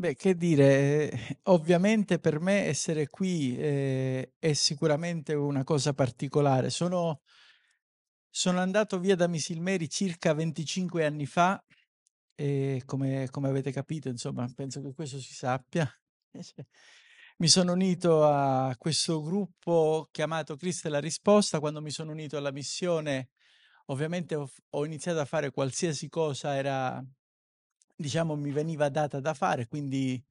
Beh, che dire, eh, ovviamente per me essere qui eh, è sicuramente una cosa particolare. Sono sono andato via da Misilmeri circa 25 anni fa e come, come avete capito, insomma, penso che questo si sappia. mi sono unito a questo gruppo chiamato Cristo e la risposta. Quando mi sono unito alla missione, ovviamente ho, ho, iniziato a fare qualsiasi cosa era, diciamo, mi veniva data da fare. Quindi,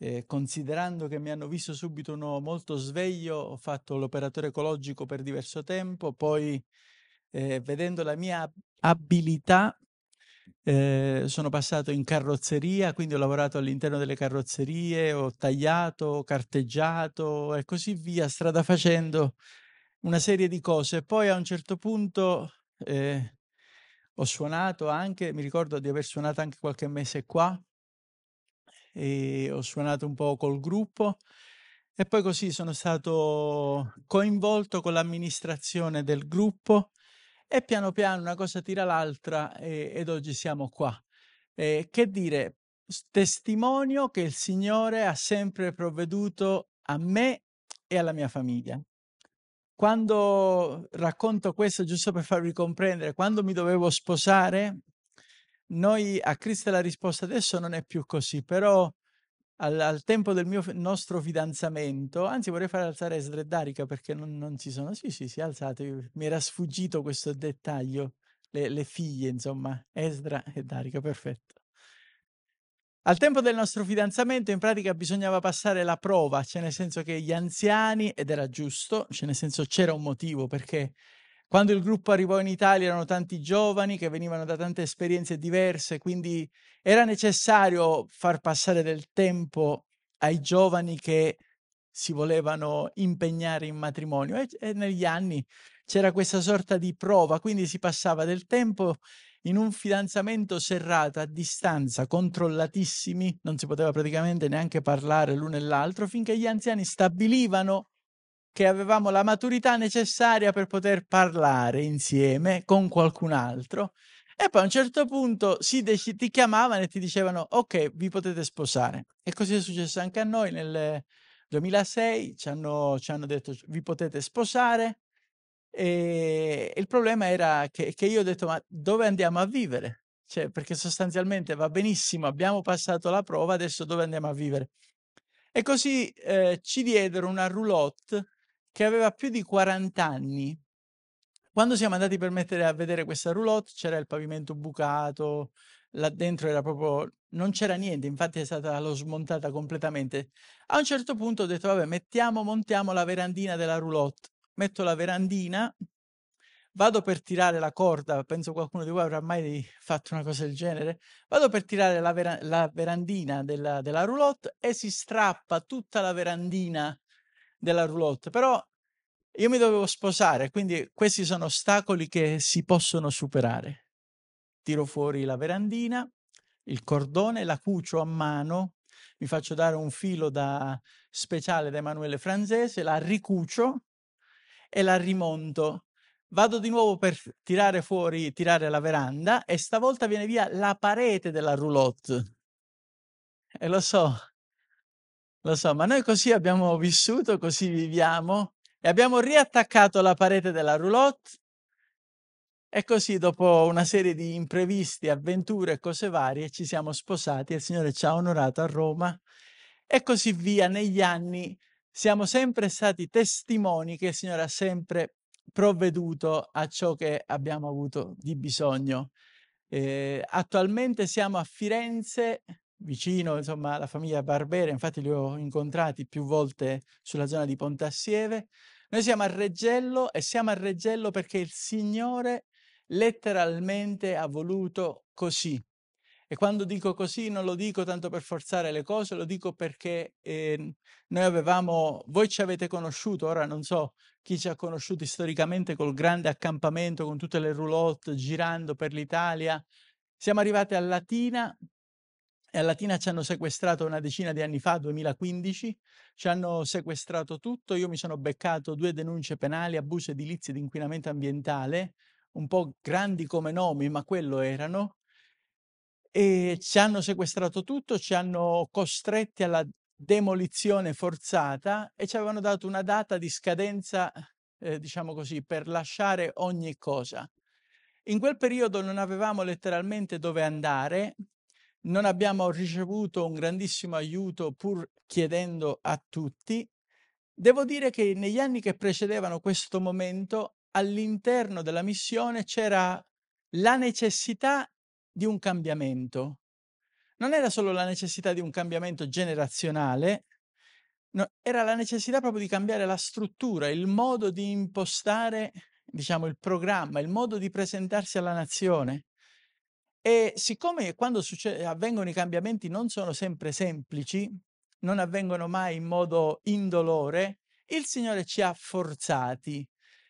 eh, considerando che mi hanno visto subito uno molto sveglio, ho fatto l'operatore ecologico per diverso tempo, poi eh, vedendo la mia abilità eh, sono passato in carrozzeria, quindi ho lavorato all'interno delle carrozzerie, ho tagliato, carteggiato e così via, strada facendo una serie di cose. Poi a un certo punto eh, ho suonato anche, mi ricordo di aver suonato anche qualche mese qua, e ho suonato un po' col gruppo e poi così sono stato coinvolto con l'amministrazione del gruppo e piano piano una cosa tira l'altra e, ed oggi siamo qua. Eh, che dire, testimonio che il Signore ha sempre provveduto a me e alla mia famiglia. Quando racconto questo, giusto per farvi comprendere, quando mi dovevo sposare, noi a Cristo la risposta adesso non è più così, però al, al tempo del mio, nostro fidanzamento, anzi vorrei far alzare Esdre Darica perché non, non si sono, sì sì sì alzate, mi era sfuggito questo dettaglio, le, le figlie insomma, Esdra e Darica, perfetto. Al tempo del nostro fidanzamento in pratica bisognava passare la prova, cioè nel senso che gli anziani, ed era giusto, cioè nel senso c'era un motivo perché quando il gruppo arrivò in Italia erano tanti giovani che venivano da tante esperienze diverse, quindi era necessario far passare del tempo ai giovani che si volevano impegnare in matrimonio e, e negli anni c'era questa sorta di prova, quindi si passava del tempo in un fidanzamento serrato a distanza, controllatissimi, non si poteva praticamente neanche parlare l'uno e l'altro, finché gli anziani stabilivano che avevamo la maturità necessaria per poter parlare insieme con qualcun altro. E poi a un certo punto dec- ti chiamavano e ti dicevano ok, vi potete sposare. E così è successo anche a noi nel 2006, ci hanno, ci hanno detto vi potete sposare. E il problema era che, che, io ho detto ma dove andiamo a vivere? Cioè, perché sostanzialmente va benissimo, abbiamo passato la prova, adesso dove andiamo a vivere? E così eh, ci diedero una roulotte che aveva più di 40 anni. Quando siamo andati per mettere a vedere questa roulotte c'era il pavimento bucato, là dentro era proprio non c'era niente, infatti è stata l'ho smontata completamente. A un certo punto ho detto vabbè, mettiamo, montiamo la verandina della roulotte. Metto la verandina, vado per tirare la corda, penso qualcuno di voi avrà mai fatto una cosa del genere, vado per tirare la, vera- la verandina della, della roulotte e si strappa tutta la verandina della roulotte, però io mi dovevo sposare, quindi questi sono ostacoli che si possono superare. Tiro fuori la verandina, il cordone, la cucio a mano, mi faccio dare un filo da speciale da Emanuele Franzese, la ricucio e la rimonto. Vado di nuovo per tirare fuori, tirare la veranda e stavolta viene via la parete della roulotte. E lo so, lo so, ma noi così abbiamo vissuto, così viviamo e abbiamo riattaccato la parete della roulotte e così dopo una serie di imprevisti, avventure e cose varie ci siamo sposati e il Signore ci ha onorato a Roma e così via negli anni siamo sempre stati testimoni che il Signore ha sempre provveduto a ciò che abbiamo avuto di bisogno. Eh, attualmente siamo a Firenze vicino insomma, alla famiglia Barbera, infatti li ho incontrati più volte sulla zona di Pontassieve. Noi siamo a Reggello e siamo a Reggello perché il Signore letteralmente ha voluto così. E quando dico così non lo dico tanto per forzare le cose, lo dico perché eh, noi avevamo, voi ci avete conosciuto, ora non so chi ci ha conosciuti storicamente col grande accampamento, con tutte le roulotte girando per l'Italia. Siamo arrivati a Latina e eh, a Latina ci hanno sequestrato una decina di anni fa, 2015, ci hanno sequestrato tutto, io mi sono beccato due denunce penali, abuso edilizio ed inquinamento ambientale, un po' grandi come nomi, ma quello erano, e ci hanno sequestrato tutto, ci hanno costretti alla demolizione forzata e ci avevano dato una data di scadenza, eh, diciamo così, per lasciare ogni cosa. In quel periodo non avevamo letteralmente dove andare, non abbiamo ricevuto un grandissimo aiuto pur chiedendo a tutti. Devo dire che negli anni che precedevano questo momento, all'interno della missione c'era la necessità di un cambiamento. Non era solo la necessità di un cambiamento generazionale, no, era la necessità proprio di cambiare la struttura, il modo di impostare, diciamo, il programma, il modo di presentarsi alla nazione. E siccome quando succede, avvengono i cambiamenti non sono sempre semplici, non avvengono mai in modo indolore, il Signore ci ha forzati.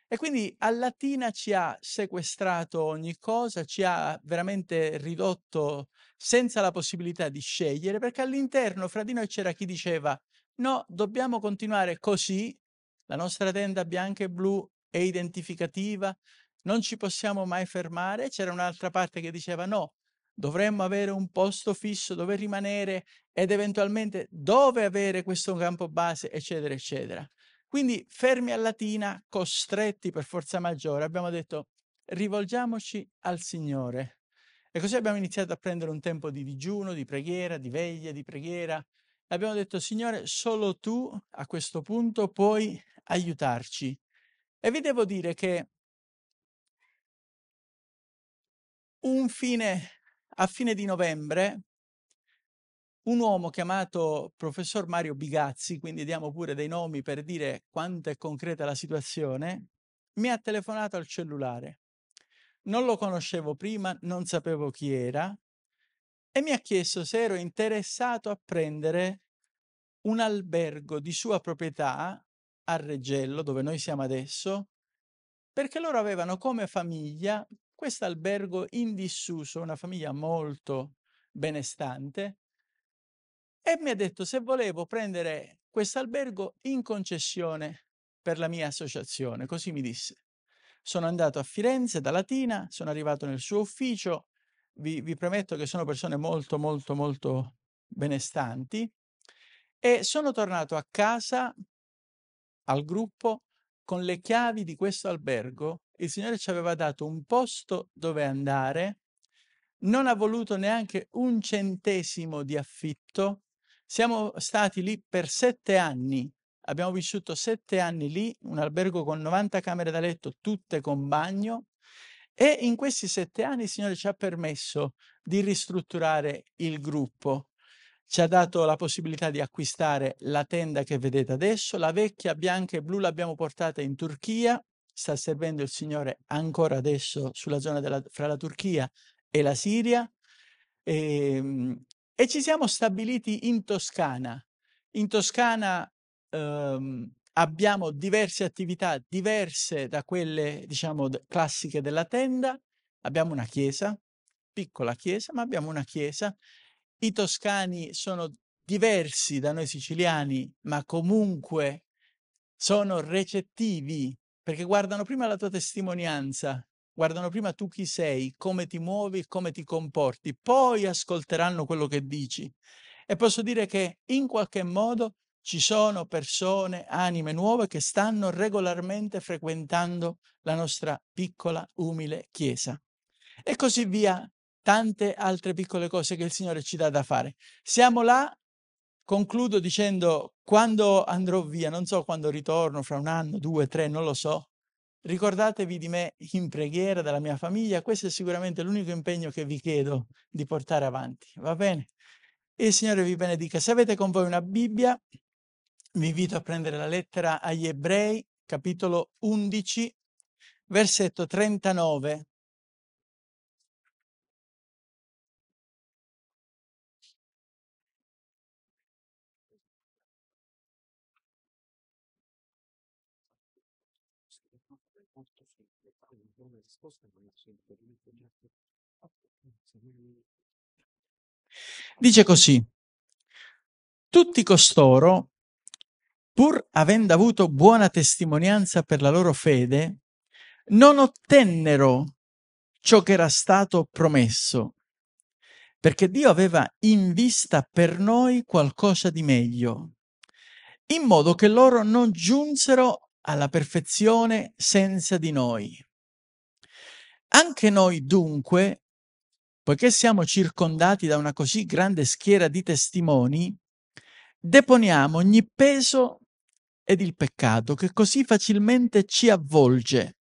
E quindi a Latina ci ha sequestrato ogni cosa, ci ha veramente ridotto senza la possibilità di scegliere, perché all'interno fra di noi c'era chi diceva no, dobbiamo continuare così, la nostra tenda bianca e blu è identificativa, non ci possiamo mai fermare, c'era un'altra parte che diceva no, dovremmo avere un posto fisso dove rimanere ed eventualmente dove avere questo campo base, eccetera, eccetera. Quindi fermi a Latina, costretti per forza maggiore, abbiamo detto rivolgiamoci al Signore. E così abbiamo iniziato a prendere un tempo di digiuno, di preghiera, di veglia, di preghiera. Abbiamo detto, Signore, solo tu a questo punto puoi aiutarci. E vi devo dire che un fine, a fine di novembre, un uomo chiamato professor Mario Bigazzi, quindi diamo pure dei nomi per dire quanto è concreta la situazione, mi ha telefonato al cellulare. Non lo conoscevo prima, non sapevo chi era e mi ha chiesto se ero interessato a prendere un albergo di sua proprietà a Reggello, dove noi siamo adesso, perché loro avevano come famiglia questo albergo in disuso, una famiglia molto benestante, e mi ha detto se volevo prendere questo albergo in concessione per la mia associazione, così mi disse. Sono andato a Firenze da Latina, sono arrivato nel suo ufficio, vi, vi premetto che sono persone molto molto molto benestanti e sono tornato a casa al gruppo con le chiavi di questo albergo il Signore ci aveva dato un posto dove andare, non ha voluto neanche un centesimo di affitto. Siamo stati lì per sette anni, abbiamo vissuto sette anni lì, un albergo con 90 camere da letto, tutte con bagno. E in questi sette anni il Signore ci ha permesso di ristrutturare il gruppo. Ci ha dato la possibilità di acquistare la tenda che vedete adesso, la vecchia bianca e blu l'abbiamo portata in Turchia, sta servendo il Signore ancora adesso sulla zona della, fra la Turchia e la Siria. E, ehm, e ci siamo stabiliti in Toscana. In Toscana ehm, abbiamo diverse attività diverse da quelle, diciamo, classiche della tenda. Abbiamo una chiesa, piccola chiesa, ma abbiamo una chiesa. I toscani sono diversi da noi siciliani, ma comunque sono recettivi perché guardano prima la tua testimonianza, guardano prima tu chi sei, come ti muovi, come ti comporti, poi ascolteranno quello che dici. E posso dire che in qualche modo ci sono persone, anime nuove che stanno regolarmente frequentando la nostra piccola, umile chiesa. E così via, tante altre piccole cose che il Signore ci dà da fare. Siamo là concludo dicendo quando andrò via, non so quando ritorno, fra un anno, due, tre, non lo so. Ricordatevi di me in preghiera, della mia famiglia, questo è sicuramente l'unico impegno che vi chiedo di portare avanti, va bene? E il Signore vi benedica. Se avete con voi una Bibbia, vi invito a prendere la lettera agli Ebrei, capitolo 11, versetto 39 Ah, Dice così, tutti costoro, pur avendo avuto buona testimonianza per la loro fede, non ottennero ciò che era stato promesso, perché Dio aveva in vista per noi qualcosa di meglio, in modo che loro non giunsero alla perfezione senza di noi. Anche noi dunque, poiché siamo circondati da una così grande schiera di testimoni, deponiamo ogni peso ed il peccato che così facilmente ci avvolge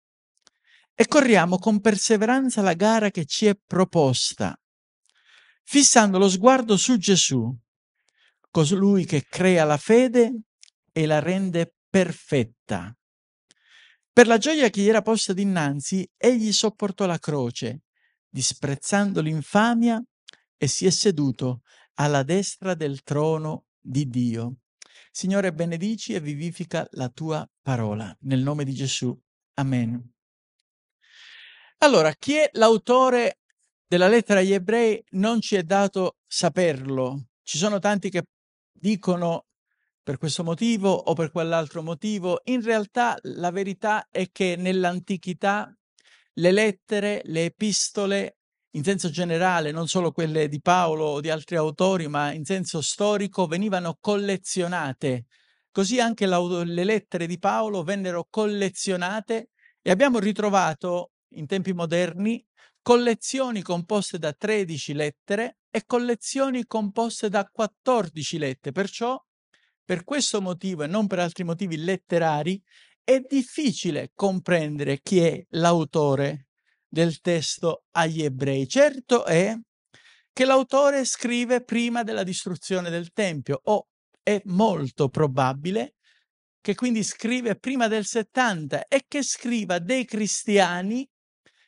e corriamo con perseveranza la gara che ci è proposta, fissando lo sguardo su Gesù, colui che crea la fede e la rende perfetta. Per la gioia che gli era posta dinanzi, egli sopportò la croce, disprezzando l'infamia, e si è seduto alla destra del trono di Dio. Signore, benedici e vivifica la tua parola. Nel nome di Gesù. Amen. Allora, chi è l'autore della lettera agli ebrei non ci è dato saperlo. Ci sono tanti che dicono per questo motivo o per quell'altro motivo. In realtà la verità è che nell'antichità le lettere, le epistole, in senso generale, non solo quelle di Paolo o di altri autori, ma in senso storico, venivano collezionate. Così anche le lettere di Paolo vennero collezionate e abbiamo ritrovato in tempi moderni collezioni composte da 13 lettere e collezioni composte da 14 lettere. Perciò per questo motivo e non per altri motivi letterari è difficile comprendere chi è l'autore del testo agli ebrei. Certo è che l'autore scrive prima della distruzione del Tempio o è molto probabile che quindi scrive prima del 70 e che scriva dei cristiani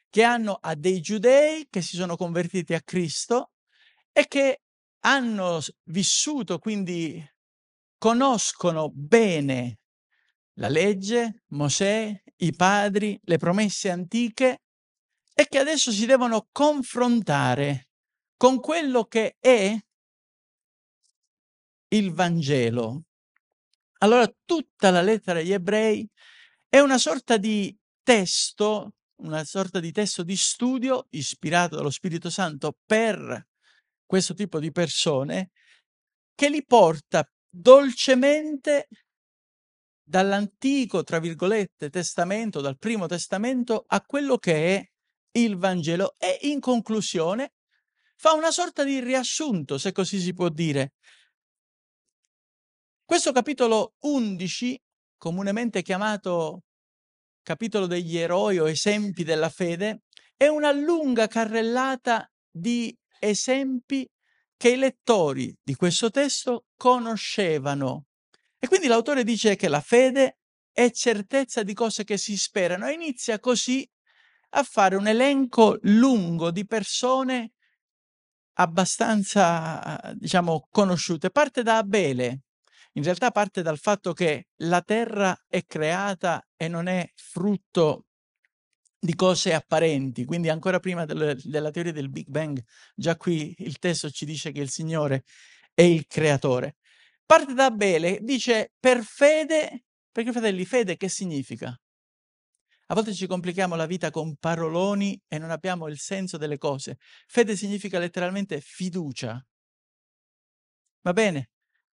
che hanno a dei giudei che si sono convertiti a Cristo e che hanno vissuto quindi conoscono bene la legge, Mosè, i padri, le promesse antiche e che adesso si devono confrontare con quello che è il Vangelo. Allora tutta la lettera agli ebrei è una sorta di testo, una sorta di testo di studio ispirato dallo Spirito Santo per questo tipo di persone che li porta dolcemente dall'antico, tra virgolette, testamento, dal primo testamento, a quello che è il Vangelo e in conclusione fa una sorta di riassunto, se così si può dire. Questo capitolo 11, comunemente chiamato capitolo degli eroi o esempi della fede, è una lunga carrellata di esempi che i lettori di questo testo conoscevano. E quindi l'autore dice che la fede è certezza di cose che si sperano e inizia così a fare un elenco lungo di persone abbastanza, diciamo, conosciute. Parte da Abele, in realtà parte dal fatto che la terra è creata e non è frutto di cose apparenti, quindi ancora prima del, della teoria del Big Bang, già qui il testo ci dice che il Signore è il creatore. Parte da Abele, dice per fede, perché fratelli, fede che significa? A volte ci complichiamo la vita con paroloni e non abbiamo il senso delle cose. Fede significa letteralmente fiducia. Va bene?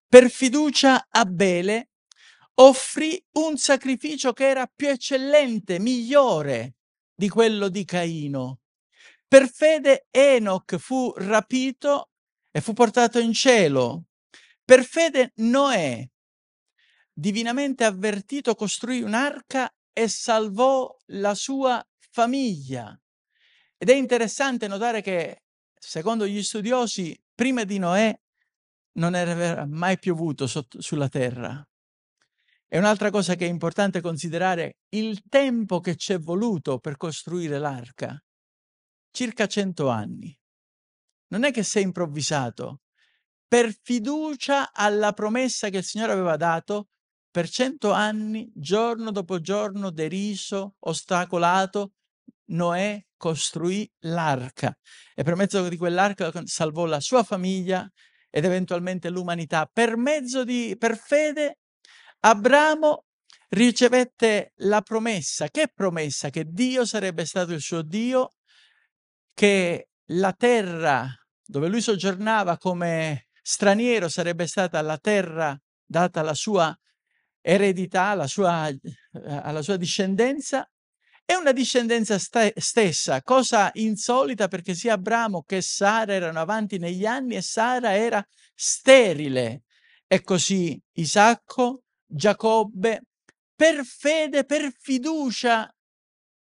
Per fiducia Abele offrì un sacrificio che era più eccellente, migliore di quello di Caino. Per fede Enoch fu rapito e fu portato in cielo. Per fede Noè, divinamente avvertito, costruì un'arca e salvò la sua famiglia. Ed è interessante notare che, secondo gli studiosi, prima di Noè non era mai piovuto sotto, sulla terra. E un'altra cosa che è importante considerare, il tempo che ci è voluto per costruire l'arca, circa cento anni. Non è che si è improvvisato. Per fiducia alla promessa che il Signore aveva dato, per cento anni, giorno dopo giorno, deriso, ostacolato, Noè costruì l'arca e per mezzo di quell'arca salvò la sua famiglia ed eventualmente l'umanità. Per mezzo di, per fede, Abramo ricevette la promessa. Che promessa? Che Dio sarebbe stato il suo Dio, che la terra dove lui soggiornava come straniero sarebbe stata la terra data alla sua eredità, alla sua, alla sua discendenza. E una discendenza st- stessa, cosa insolita perché sia Abramo che Sara erano avanti negli anni e Sara era sterile. E così Isacco Giacobbe, per fede, per fiducia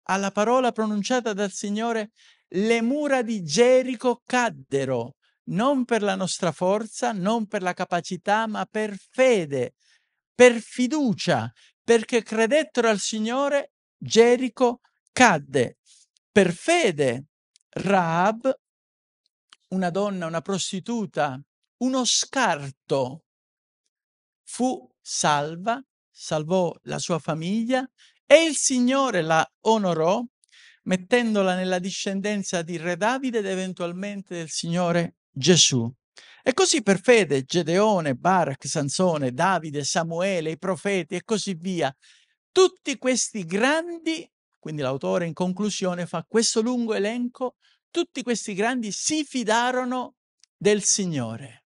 alla parola pronunciata dal Signore, le mura di Gerico caddero, non per la nostra forza, non per la capacità, ma per fede, per fiducia, perché credettero al Signore, Gerico cadde. Per fede, Raab, una donna, una prostituta, uno scarto, fu salva, salvò la sua famiglia e il Signore la onorò mettendola nella discendenza di Re Davide ed eventualmente del Signore Gesù. E così per fede Gedeone, Barak, Sansone, Davide, Samuele, i profeti e così via, tutti questi grandi, quindi l'autore in conclusione fa questo lungo elenco, tutti questi grandi si fidarono del Signore.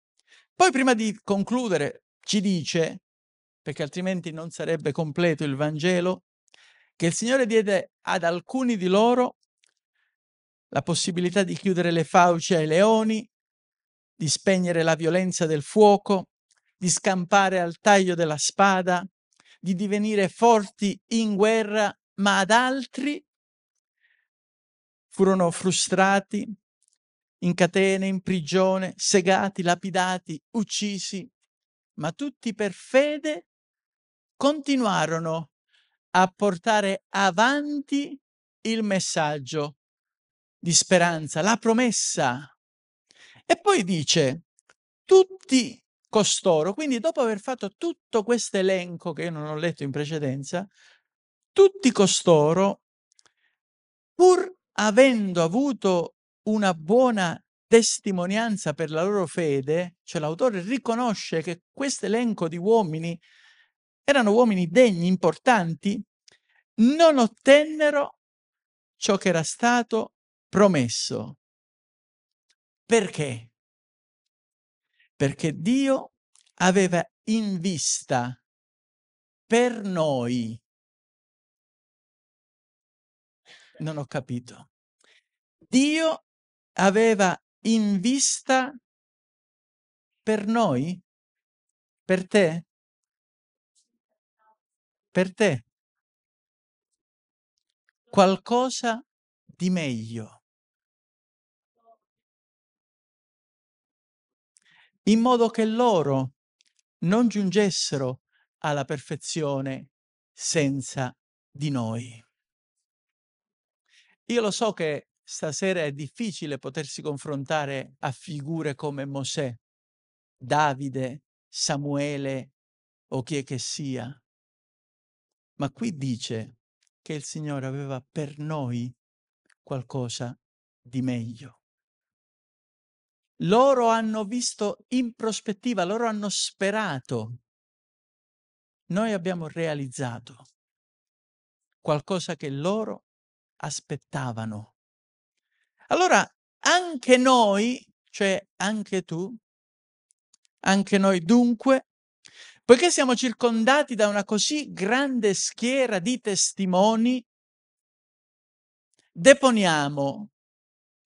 Poi prima di concludere ci dice perché altrimenti non sarebbe completo il Vangelo, che il Signore diede ad alcuni di loro la possibilità di chiudere le fauci ai leoni, di spegnere la violenza del fuoco, di scampare al taglio della spada, di divenire forti in guerra, ma ad altri furono frustrati, in catene, in prigione, segati, lapidati, uccisi, ma tutti per fede continuarono a portare avanti il messaggio di speranza, la promessa. E poi dice, tutti costoro, quindi dopo aver fatto tutto questo elenco che io non ho letto in precedenza, tutti costoro, pur avendo avuto una buona testimonianza per la loro fede, cioè l'autore riconosce che questo elenco di uomini erano uomini degni, importanti, non ottennero ciò che era stato promesso. Perché? Perché Dio aveva in vista per noi. Non ho capito. Dio aveva in vista per noi? Per te? per te qualcosa di meglio. In modo che loro non giungessero alla perfezione senza di noi. Io lo so che stasera è difficile potersi confrontare a figure come Mosè, Davide, Samuele o chi è che sia. Ma qui dice che il Signore aveva per noi qualcosa di meglio. Loro hanno visto in prospettiva, loro hanno sperato. Noi abbiamo realizzato qualcosa che loro aspettavano. Allora, anche noi, cioè anche tu, anche noi dunque, Poiché siamo circondati da una così grande schiera di testimoni, deponiamo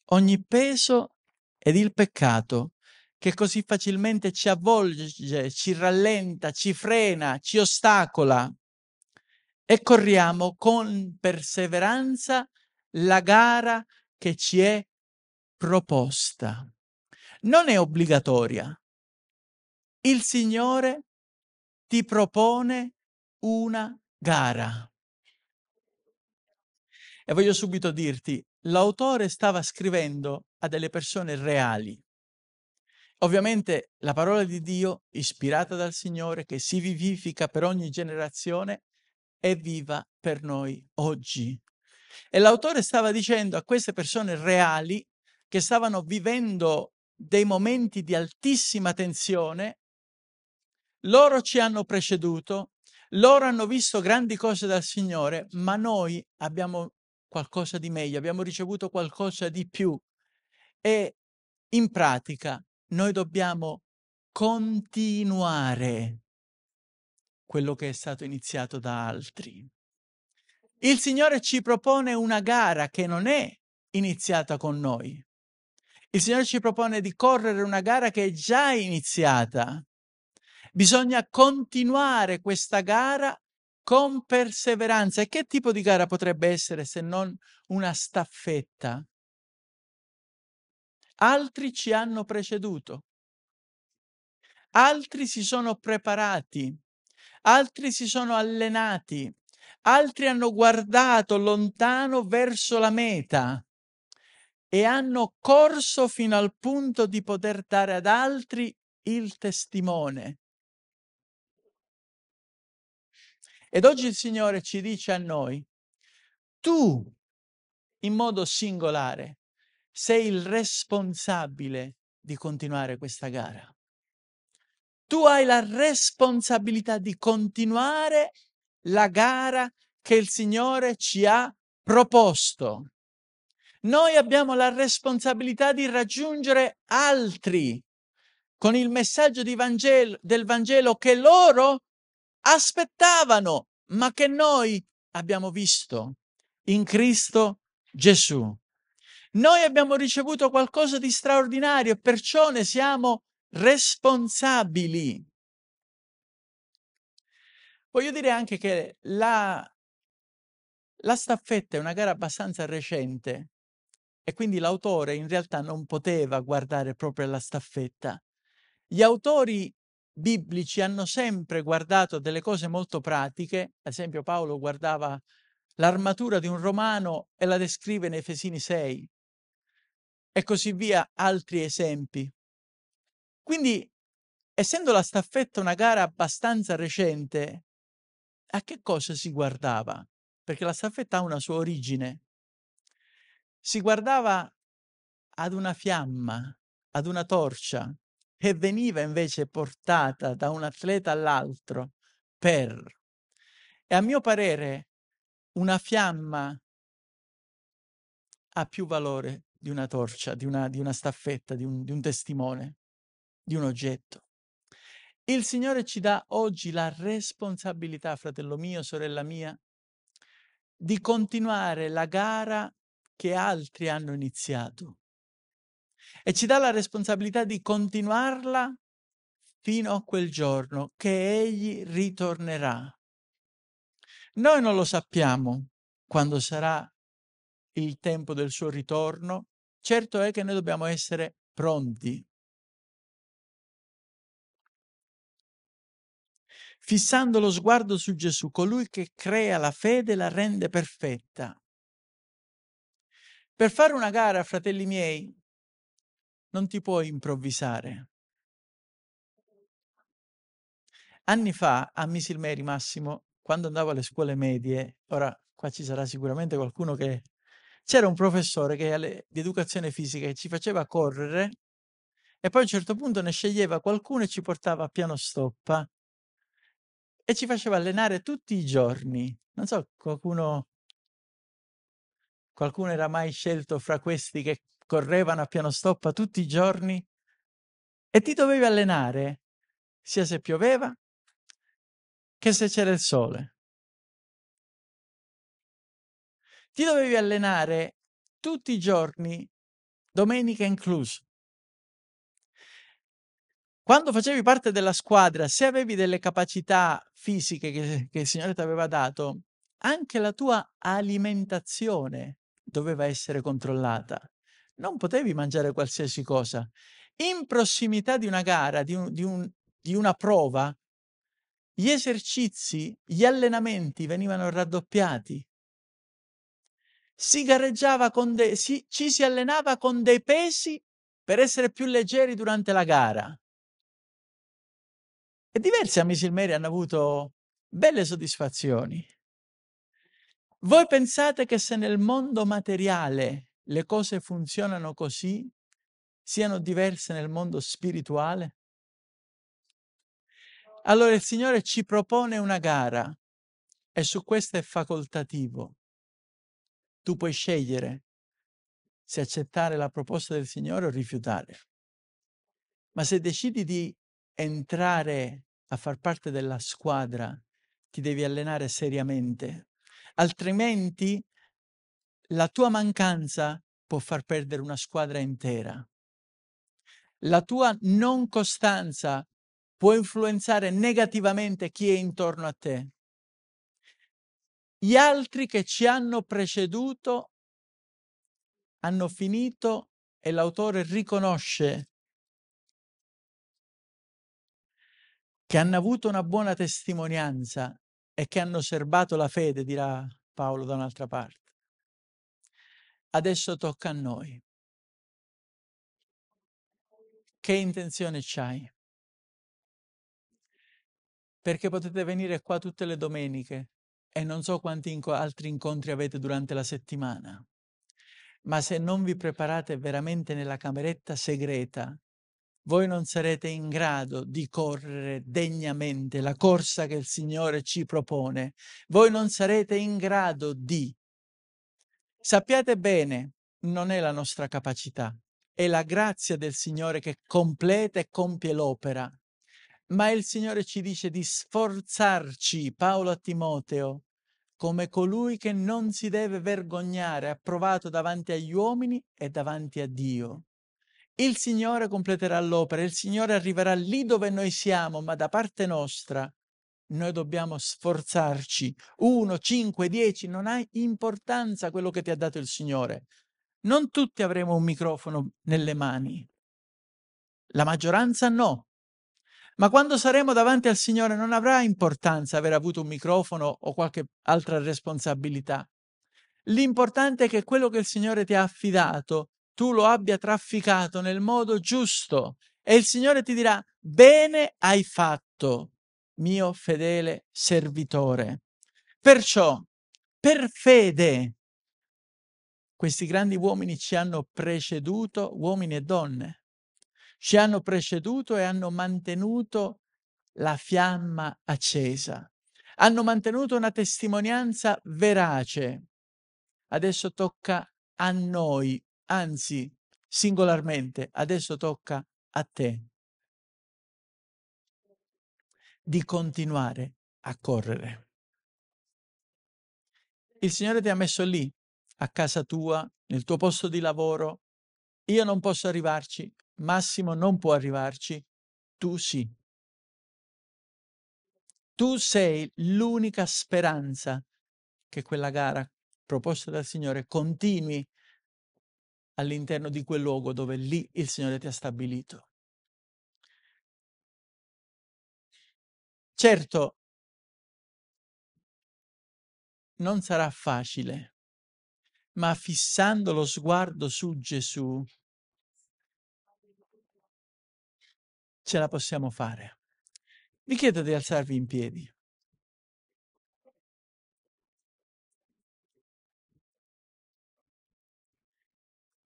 ogni peso ed il peccato che così facilmente ci avvolge, ci rallenta, ci frena, ci ostacola e corriamo con perseveranza la gara che ci è proposta. Non è obbligatoria. Il Signore ti propone una gara. E voglio subito dirti, l'autore stava scrivendo a delle persone reali. Ovviamente la parola di Dio, ispirata dal Signore, che si vivifica per ogni generazione, è viva per noi oggi. E l'autore stava dicendo a queste persone reali che stavano vivendo dei momenti di altissima tensione loro ci hanno preceduto, loro hanno visto grandi cose dal Signore, ma noi abbiamo qualcosa di meglio, abbiamo ricevuto qualcosa di più. E in pratica noi dobbiamo continuare quello che è stato iniziato da altri. Il Signore ci propone una gara che non è iniziata con noi. Il Signore ci propone di correre una gara che è già iniziata. Bisogna continuare questa gara con perseveranza. E che tipo di gara potrebbe essere se non una staffetta? Altri ci hanno preceduto, altri si sono preparati, altri si sono allenati, altri hanno guardato lontano verso la meta e hanno corso fino al punto di poter dare ad altri il testimone. Ed oggi il Signore ci dice a noi, tu in modo singolare sei il responsabile di continuare questa gara. Tu hai la responsabilità di continuare la gara che il Signore ci ha proposto. Noi abbiamo la responsabilità di raggiungere altri con il messaggio Vangelo, del Vangelo che loro aspettavano, ma che noi abbiamo visto in Cristo Gesù. Noi abbiamo ricevuto qualcosa di straordinario, perciò ne siamo responsabili. Voglio dire anche che la, la staffetta è una gara abbastanza recente e quindi l'autore in realtà non poteva guardare proprio alla staffetta. Gli autori biblici hanno sempre guardato delle cose molto pratiche, ad esempio Paolo guardava l'armatura di un romano e la descrive in Efesini 6 e così via altri esempi. Quindi, essendo la staffetta una gara abbastanza recente, a che cosa si guardava? Perché la staffetta ha una sua origine. Si guardava ad una fiamma, ad una torcia, che veniva invece portata da un atleta all'altro per... E a mio parere una fiamma ha più valore di una torcia, di una, di una staffetta, di un, di un testimone, di un oggetto. Il Signore ci dà oggi la responsabilità, fratello mio, sorella mia, di continuare la gara che altri hanno iniziato e ci dà la responsabilità di continuarla fino a quel giorno che egli ritornerà. Noi non lo sappiamo quando sarà il tempo del suo ritorno, certo è che noi dobbiamo essere pronti. Fissando lo sguardo su Gesù, colui che crea la fede la rende perfetta. Per fare una gara, fratelli miei, non ti puoi improvvisare. Anni fa a Mary Massimo, quando andavo alle scuole medie, ora qua ci sarà sicuramente qualcuno che... C'era un professore che alle... di educazione fisica che ci faceva correre e poi a un certo punto ne sceglieva qualcuno e ci portava a piano stoppa e ci faceva allenare tutti i giorni. Non so, qualcuno, qualcuno era mai scelto fra questi che correvano a piano stoppa tutti i giorni e ti dovevi allenare, sia se pioveva che se c'era il sole. Ti dovevi allenare tutti i giorni, domenica incluso. Quando facevi parte della squadra, se avevi delle capacità fisiche che, che il Signore ti aveva dato, anche la tua alimentazione doveva essere controllata non potevi mangiare qualsiasi cosa. In prossimità di una gara, di, un, di, un, di una prova, gli esercizi, gli allenamenti venivano raddoppiati. Si gareggiava con dei, si, ci si allenava con dei pesi per essere più leggeri durante la gara. E diversi amici Mary hanno avuto belle soddisfazioni. Voi pensate che se nel mondo materiale le cose funzionano così, siano diverse nel mondo spirituale? Allora il Signore ci propone una gara e su questo è facoltativo. Tu puoi scegliere se accettare la proposta del Signore o rifiutare. Ma se decidi di entrare a far parte della squadra, ti devi allenare seriamente, altrimenti la tua mancanza può far perdere una squadra intera. La tua non costanza può influenzare negativamente chi è intorno a te. Gli altri che ci hanno preceduto hanno finito e l'autore riconosce che hanno avuto una buona testimonianza e che hanno serbato la fede, dirà Paolo da un'altra parte. Adesso tocca a noi. Che intenzione c'hai? Perché potete venire qua tutte le domeniche e non so quanti inc- altri incontri avete durante la settimana, ma se non vi preparate veramente nella cameretta segreta, voi non sarete in grado di correre degnamente la corsa che il Signore ci propone. Voi non sarete in grado di Sappiate bene, non è la nostra capacità, è la grazia del Signore che completa e compie l'opera. Ma il Signore ci dice di sforzarci, Paolo a Timoteo, come colui che non si deve vergognare, approvato davanti agli uomini e davanti a Dio. Il Signore completerà l'opera, il Signore arriverà lì dove noi siamo, ma da parte nostra noi dobbiamo sforzarci. 1, 5, 10, non ha importanza quello che ti ha dato il Signore. Non tutti avremo un microfono nelle mani. La maggioranza no. Ma quando saremo davanti al Signore non avrà importanza aver avuto un microfono o qualche altra responsabilità. L'importante è che quello che il Signore ti ha affidato tu lo abbia trafficato nel modo giusto e il Signore ti dirà bene hai fatto mio fedele servitore. Perciò, per fede, questi grandi uomini ci hanno preceduto, uomini e donne, ci hanno preceduto e hanno mantenuto la fiamma accesa, hanno mantenuto una testimonianza verace. Adesso tocca a noi, anzi, singolarmente, adesso tocca a te di continuare a correre. Il Signore ti ha messo lì, a casa tua, nel tuo posto di lavoro. Io non posso arrivarci, Massimo non può arrivarci, tu sì. Tu sei l'unica speranza che quella gara proposta dal Signore continui all'interno di quel luogo dove lì il Signore ti ha stabilito. Certo, non sarà facile, ma fissando lo sguardo su Gesù, ce la possiamo fare. Vi chiedo di alzarvi in piedi.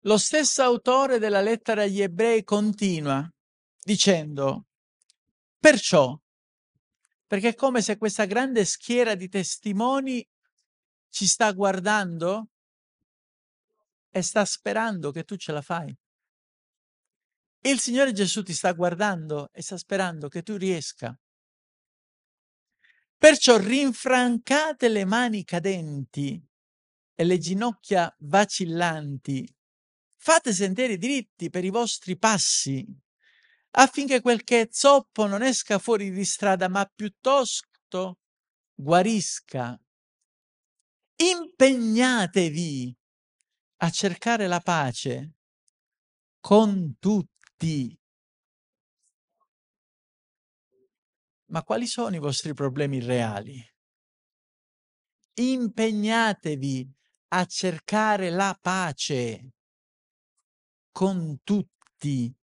Lo stesso autore della lettera agli ebrei continua dicendo, perciò perché è come se questa grande schiera di testimoni ci sta guardando e sta sperando che tu ce la fai. Il Signore Gesù ti sta guardando e sta sperando che tu riesca. Perciò rinfrancate le mani cadenti e le ginocchia vacillanti. Fate sentieri diritti per i vostri passi affinché quel che è zoppo non esca fuori di strada, ma piuttosto guarisca. Impegnatevi a cercare la pace con tutti. Ma quali sono i vostri problemi reali? Impegnatevi a cercare la pace con tutti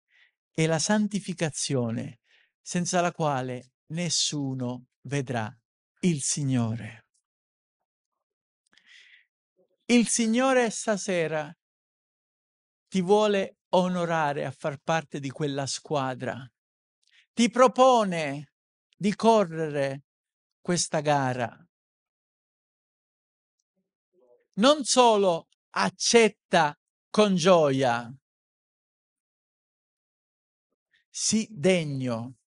e la santificazione, senza la quale nessuno vedrà il Signore. Il Signore stasera ti vuole onorare a far parte di quella squadra, ti propone di correre questa gara. Non solo accetta con gioia, sì degno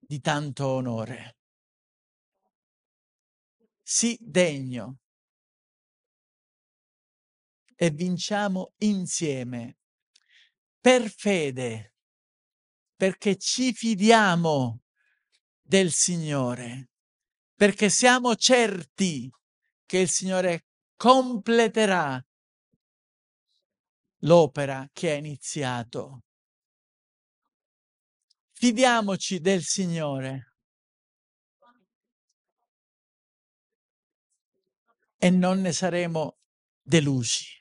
di tanto onore. Sì degno e vinciamo insieme per fede, perché ci fidiamo del Signore, perché siamo certi che il Signore completerà l'opera che ha iniziato. Fidiamoci del Signore e non ne saremo delusi.